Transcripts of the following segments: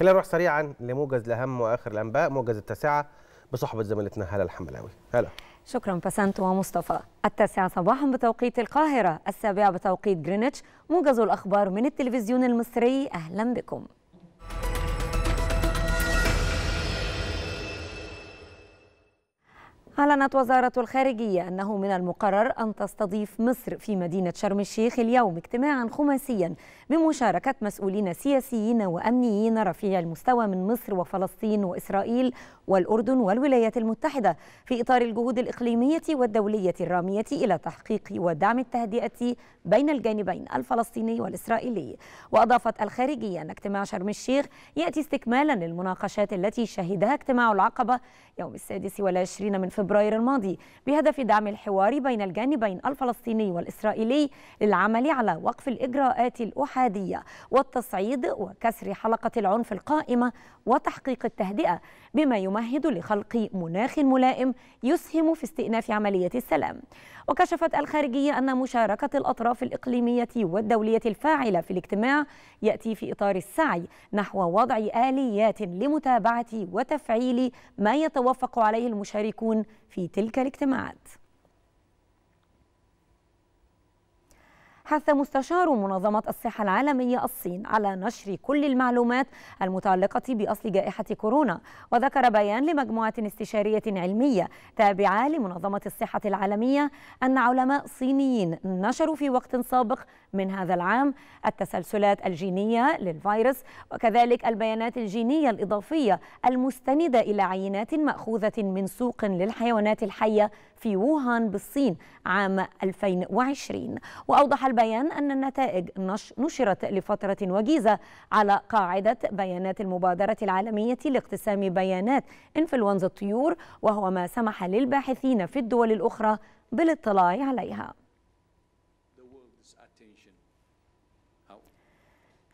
خلينا نروح سريعا لموجز الاهم واخر الانباء موجز التاسعه بصحبه زميلتنا هلا الحملاوي هلا شكرا بسنت ومصطفى التاسعة صباحا بتوقيت القاهرة السابعة بتوقيت جرينتش موجز الأخبار من التلفزيون المصري أهلا بكم أعلنت وزارة الخارجية أنه من المقرر أن تستضيف مصر في مدينة شرم الشيخ اليوم اجتماعا خماسيا بمشاركة مسؤولين سياسيين وأمنيين رفيع المستوى من مصر وفلسطين وإسرائيل والأردن والولايات المتحدة في إطار الجهود الإقليمية والدولية الرامية إلى تحقيق ودعم التهدئة بين الجانبين الفلسطيني والإسرائيلي وأضافت الخارجية أن اجتماع شرم الشيخ يأتي استكمالا للمناقشات التي شهدها اجتماع العقبة يوم السادس والعشرين من فبراير فبراير الماضي بهدف دعم الحوار بين الجانبين الفلسطيني والإسرائيلي للعمل على وقف الإجراءات الأحادية والتصعيد وكسر حلقة العنف القائمة وتحقيق التهدئة بما يمهد لخلق مناخ ملائم يسهم في استئناف عملية السلام وكشفت الخارجية أن مشاركة الأطراف الإقليمية والدولية الفاعلة في الاجتماع يأتي في إطار السعي نحو وضع آليات لمتابعة وتفعيل ما يتوافق عليه المشاركون في تلك الاجتماعات حث مستشار منظمة الصحة العالمية الصين على نشر كل المعلومات المتعلقة بأصل جائحة كورونا وذكر بيان لمجموعة استشارية علمية تابعة لمنظمة الصحة العالمية أن علماء صينيين نشروا في وقت سابق من هذا العام التسلسلات الجينية للفيروس وكذلك البيانات الجينية الإضافية المستندة إلى عينات مأخوذة من سوق للحيوانات الحية في ووهان بالصين عام 2020 وأوضح البيان أن النتائج نشرت لفترة وجيزة على قاعدة بيانات المبادرة العالمية لاقتسام بيانات انفلونزا الطيور وهو ما سمح للباحثين في الدول الأخرى بالاطلاع عليها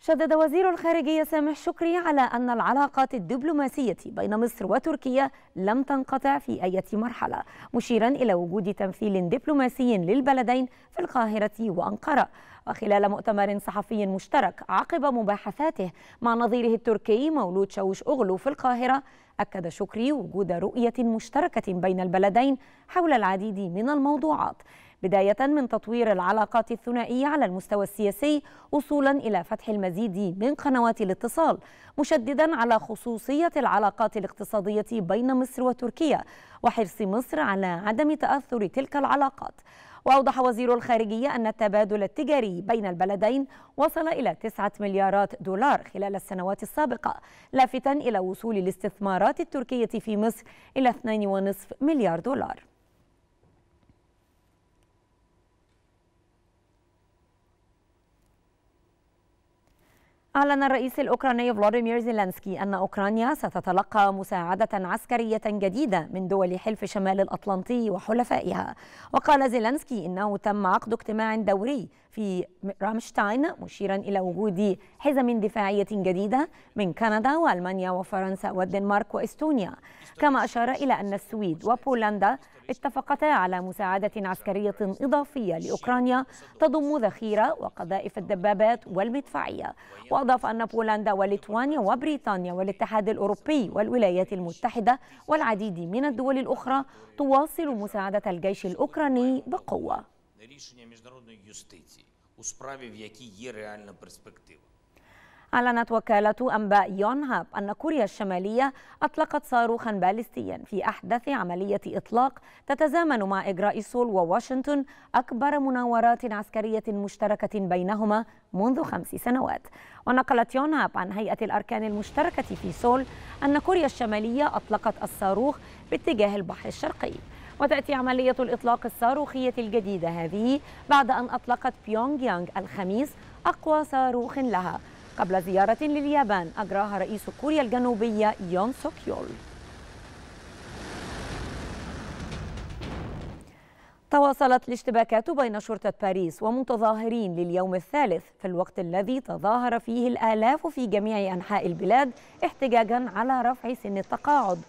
شدد وزير الخارجية سامح شكري على أن العلاقات الدبلوماسية بين مصر وتركيا لم تنقطع في أي مرحلة مشيرا إلى وجود تمثيل دبلوماسي للبلدين في القاهرة وأنقرة وخلال مؤتمر صحفي مشترك عقب مباحثاته مع نظيره التركي مولود شوش أغلو في القاهرة أكد شكري وجود رؤية مشتركة بين البلدين حول العديد من الموضوعات بداية من تطوير العلاقات الثنائية على المستوى السياسي وصولا إلى فتح المزيد من قنوات الاتصال مشددا على خصوصية العلاقات الاقتصادية بين مصر وتركيا وحرص مصر على عدم تأثر تلك العلاقات وأوضح وزير الخارجية أن التبادل التجاري بين البلدين وصل إلى 9 مليارات دولار خلال السنوات السابقة لافتا إلى وصول الاستثمارات التركية في مصر إلى 2.5 مليار دولار أعلن الرئيس الأوكراني فلاديمير زيلانسكي أن أوكرانيا ستتلقى مساعدة عسكرية جديدة من دول حلف شمال الأطلنطي وحلفائها وقال زيلانسكي إنه تم عقد اجتماع دوري في رامشتاين مشيرا إلى وجود حزم دفاعية جديدة من كندا وألمانيا وفرنسا والدنمارك وإستونيا كما أشار إلى أن السويد وبولندا اتفقتا على مساعدة عسكرية إضافية لأوكرانيا تضم ذخيرة وقذائف الدبابات والمدفعية وأضاف أن بولندا وليتوانيا وبريطانيا والاتحاد الأوروبي والولايات المتحدة والعديد من الدول الأخرى تواصل مساعدة الجيش الأوكراني بقوة. أعلنت وكالة أنباء يونهاب أن كوريا الشمالية أطلقت صاروخا باليستيا في أحدث عملية إطلاق تتزامن مع إجراء سول وواشنطن أكبر مناورات عسكرية مشتركة بينهما منذ خمس سنوات ونقلت يونهاب عن هيئة الأركان المشتركة في سول أن كوريا الشمالية أطلقت الصاروخ باتجاه البحر الشرقي وتأتي عملية الإطلاق الصاروخية الجديدة هذه بعد أن أطلقت بيونغ يانغ الخميس أقوى صاروخ لها قبل زيارة لليابان أجراها رئيس كوريا الجنوبية يون سوك يول تواصلت الاشتباكات بين شرطة باريس ومتظاهرين لليوم الثالث في الوقت الذي تظاهر فيه الآلاف في جميع أنحاء البلاد احتجاجا على رفع سن التقاعد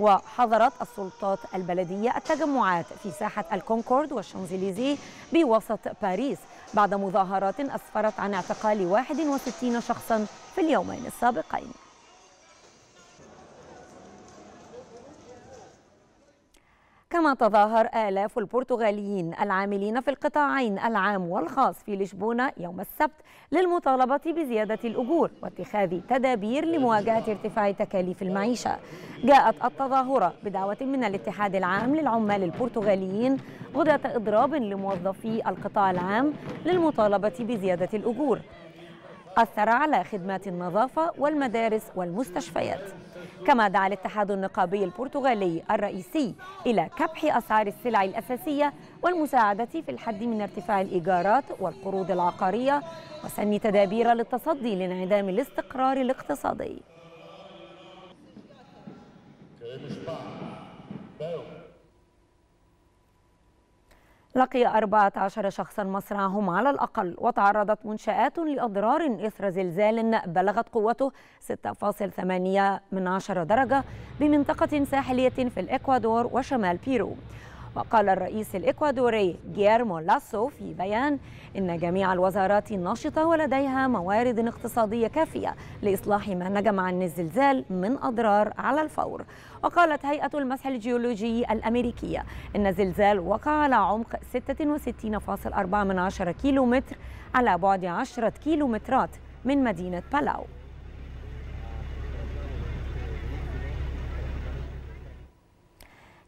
وحظرت السلطات البلدية التجمعات في ساحة الكونكورد والشانزليزيه بوسط باريس بعد مظاهرات أسفرت عن اعتقال 61 شخصا في اليومين السابقين كما تظاهر آلاف البرتغاليين العاملين في القطاعين العام والخاص في لشبونة يوم السبت للمطالبة بزيادة الأجور واتخاذ تدابير لمواجهة ارتفاع تكاليف المعيشة جاءت التظاهرة بدعوة من الاتحاد العام للعمال البرتغاليين غداة إضراب لموظفي القطاع العام للمطالبة بزيادة الأجور أثر على خدمات النظافة والمدارس والمستشفيات كما دعا الاتحاد النقابي البرتغالي الرئيسي إلى كبح أسعار السلع الأساسية والمساعدة في الحد من ارتفاع الإيجارات والقروض العقارية وسن تدابير للتصدي لانعدام الاستقرار الاقتصادي لقي 14 شخصا مصرعهم على الأقل وتعرضت منشآت لأضرار إثر زلزال بلغت قوته 6.8 من عشر درجة بمنطقة ساحلية في الإكوادور وشمال بيرو وقال الرئيس الإكوادوري جيرمو لاسو في بيان إن جميع الوزارات الناشطة ولديها موارد اقتصادية كافية لإصلاح ما نجم عن الزلزال من أضرار على الفور وقالت هيئة المسح الجيولوجي الأمريكية إن الزلزال وقع على عمق 66.4 كيلومتر على بعد 10 كيلومترات من مدينة بالاو